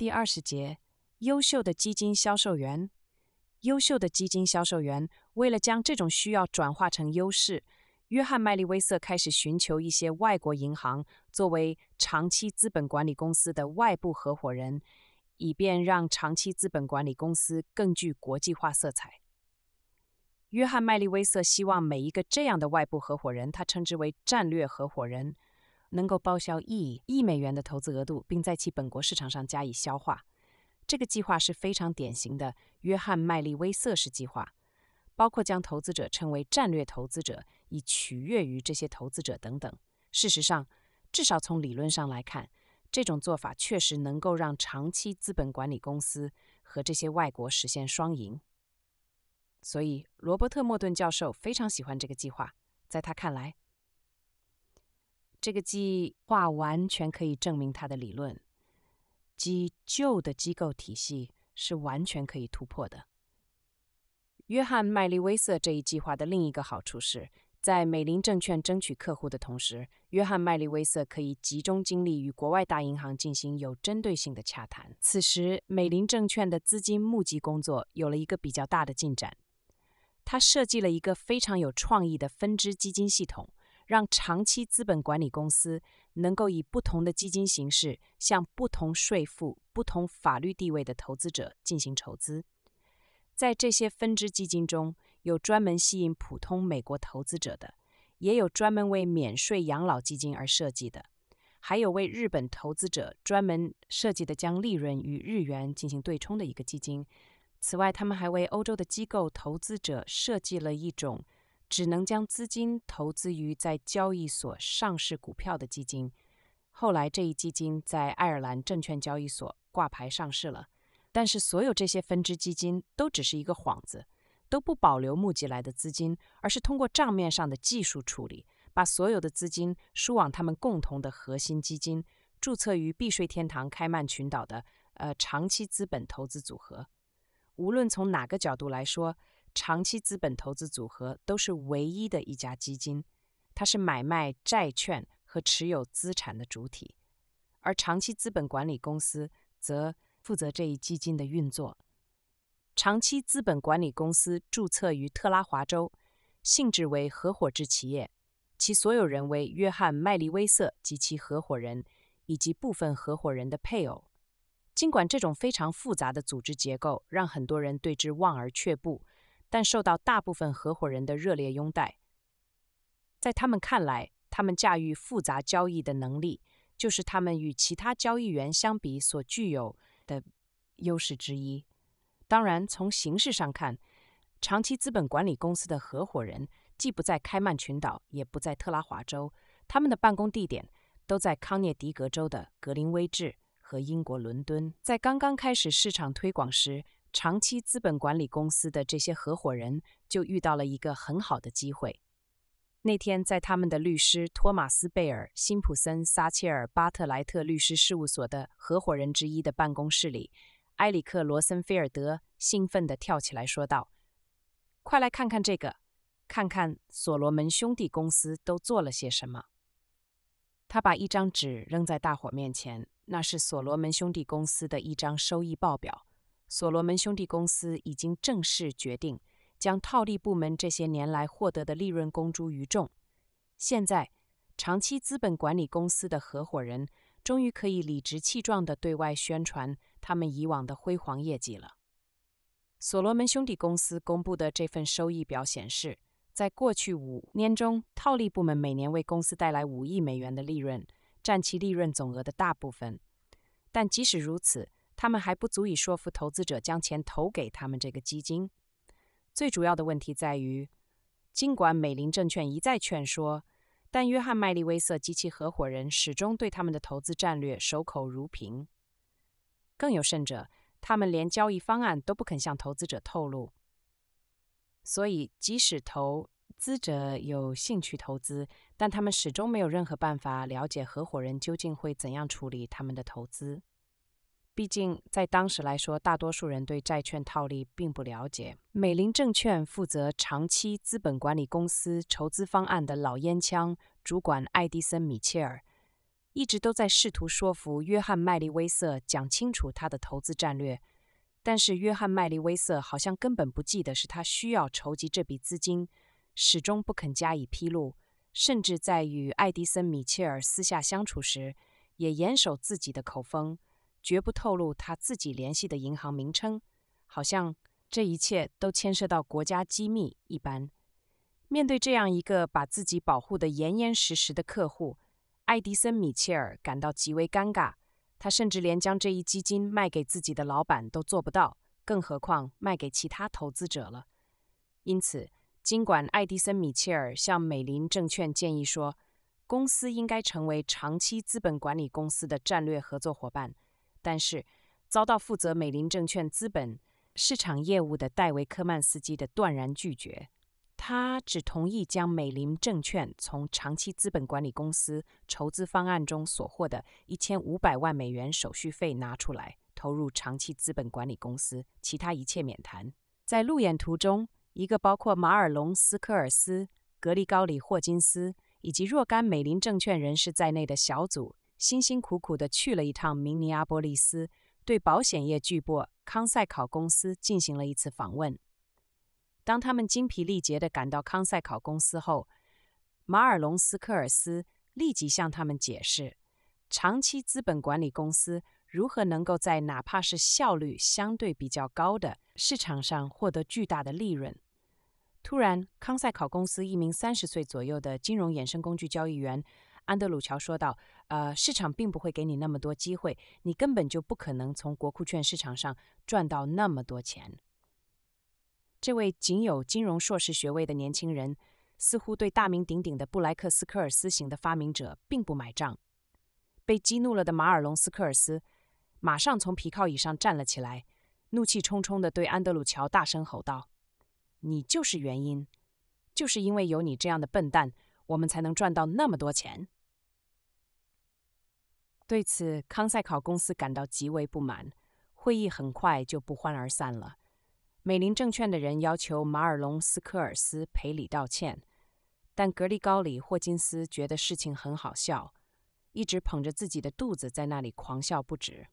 第二十节，优秀的基金销售员。优秀的基金销售员为了将这种需要转化成优势，约翰麦利威瑟开始寻求一些外国银行作为长期资本管理公司的外部合伙人，以便让长期资本管理公司更具国际化色彩。约翰麦利威瑟希望每一个这样的外部合伙人，他称之为战略合伙人。能够报销一亿美元的投资额度，并在其本国市场上加以消化。这个计划是非常典型的约翰麦利威瑟式计划，包括将投资者称为战略投资者，以取悦于这些投资者等等。事实上，至少从理论上来看，这种做法确实能够让长期资本管理公司和这些外国实现双赢。所以，罗伯特·莫顿教授非常喜欢这个计划，在他看来。这个计划完全可以证明他的理论，即旧的机构体系是完全可以突破的。约翰麦利威瑟这一计划的另一个好处是，在美林证券争取客户的同时，约翰麦利威瑟可以集中精力与国外大银行进行有针对性的洽谈。此时，美林证券的资金募集工作有了一个比较大的进展。他设计了一个非常有创意的分支基金系统。让长期资本管理公司能够以不同的基金形式，向不同税负、不同法律地位的投资者进行筹资。在这些分支基金中，有专门吸引普通美国投资者的，也有专门为免税养老基金而设计的，还有为日本投资者专门设计的将利润与日元进行对冲的一个基金。此外，他们还为欧洲的机构投资者设计了一种。只能将资金投资于在交易所上市股票的基金。后来，这一基金在爱尔兰证券交易所挂牌上市了。但是，所有这些分支基金都只是一个幌子，都不保留募集来的资金，而是通过账面上的技术处理，把所有的资金输往他们共同的核心基金，注册于避税天堂开曼群岛的呃长期资本投资组合。无论从哪个角度来说。长期资本投资组合都是唯一的一家基金，它是买卖债券和持有资产的主体，而长期资本管理公司则负责这一基金的运作。长期资本管理公司注册于特拉华州，性质为合伙制企业，其所有人为约翰·麦利威瑟及其合伙人以及部分合伙人的配偶。尽管这种非常复杂的组织结构让很多人对之望而却步。但受到大部分合伙人的热烈拥戴，在他们看来，他们驾驭复杂交易的能力就是他们与其他交易员相比所具有的优势之一。当然，从形式上看，长期资本管理公司的合伙人既不在开曼群岛，也不在特拉华州，他们的办公地点都在康涅狄格州的格林威治和英国伦敦。在刚刚开始市场推广时。长期资本管理公司的这些合伙人就遇到了一个很好的机会。那天，在他们的律师托马斯·贝尔·辛普森·撒切尔·巴特莱特律师事务所的合伙人之一的办公室里，埃里克·罗森菲尔德兴奋地跳起来说道：“快来看看这个，看看所罗门兄弟公司都做了些什么。”他把一张纸扔在大伙面前，那是所罗门兄弟公司的一张收益报表。所罗门兄弟公司已经正式决定，将套利部门这些年来获得的利润公诸于众。现在，长期资本管理公司的合伙人终于可以理直气壮地对外宣传他们以往的辉煌业绩了。所罗门兄弟公司公布的这份收益表显示，在过去五年中，套利部门每年为公司带来五亿美元的利润，占其利润总额的大部分。但即使如此，他们还不足以说服投资者将钱投给他们这个基金。最主要的问题在于，尽管美林证券一再劝说，但约翰·麦利威瑟及其合伙人始终对他们的投资战略守口如瓶。更有甚者，他们连交易方案都不肯向投资者透露。所以，即使投资者有兴趣投资，但他们始终没有任何办法了解合伙人究竟会怎样处理他们的投资。毕竟，在当时来说，大多数人对债券套利并不了解。美林证券负责长期资本管理公司筹资方案的老烟枪主管爱迪森·米切尔，一直都在试图说服约翰·麦利威瑟讲清楚他的投资战略。但是，约翰·麦利威瑟好像根本不记得是他需要筹集这笔资金，始终不肯加以披露。甚至在与爱迪森·米切尔私下相处时，也严守自己的口风。绝不透露他自己联系的银行名称，好像这一切都牵涉到国家机密一般。面对这样一个把自己保护得严严实实的客户，爱迪生·米切尔感到极为尴尬。他甚至连将这一基金卖给自己的老板都做不到，更何况卖给其他投资者了。因此，尽管爱迪生·米切尔向美林证券建议说，公司应该成为长期资本管理公司的战略合作伙伴。但是，遭到负责美林证券资本市场业务的戴维·科曼斯基的断然拒绝。他只同意将美林证券从长期资本管理公司筹资方案中所获的一千五百万美元手续费拿出来，投入长期资本管理公司，其他一切免谈。在路演途中，一个包括马尔隆·斯科尔斯、格里高里·霍金斯以及若干美林证券人士在内的小组。辛辛苦苦地去了一趟明尼阿波利斯，对保险业巨擘康赛考公司进行了一次访问。当他们精疲力竭地赶到康赛考公司后，马尔隆斯科尔斯立即向他们解释，长期资本管理公司如何能够在哪怕是效率相对比较高的市场上获得巨大的利润。突然，康赛考公司一名三十岁左右的金融衍生工具交易员。安德鲁·乔说道：“呃，市场并不会给你那么多机会，你根本就不可能从国库券市场上赚到那么多钱。”这位仅有金融硕士学位的年轻人似乎对大名鼎鼎的布莱克斯科尔斯型的发明者并不买账。被激怒了的马尔龙斯科尔斯马上从皮靠椅上站了起来，怒气冲冲地对安德鲁·乔大声吼道：“你就是原因！就是因为有你这样的笨蛋，我们才能赚到那么多钱！”对此，康赛考公司感到极为不满，会议很快就不欢而散了。美林证券的人要求马尔隆斯科尔斯赔礼道歉，但格里高里霍金斯觉得事情很好笑，一直捧着自己的肚子在那里狂笑不止。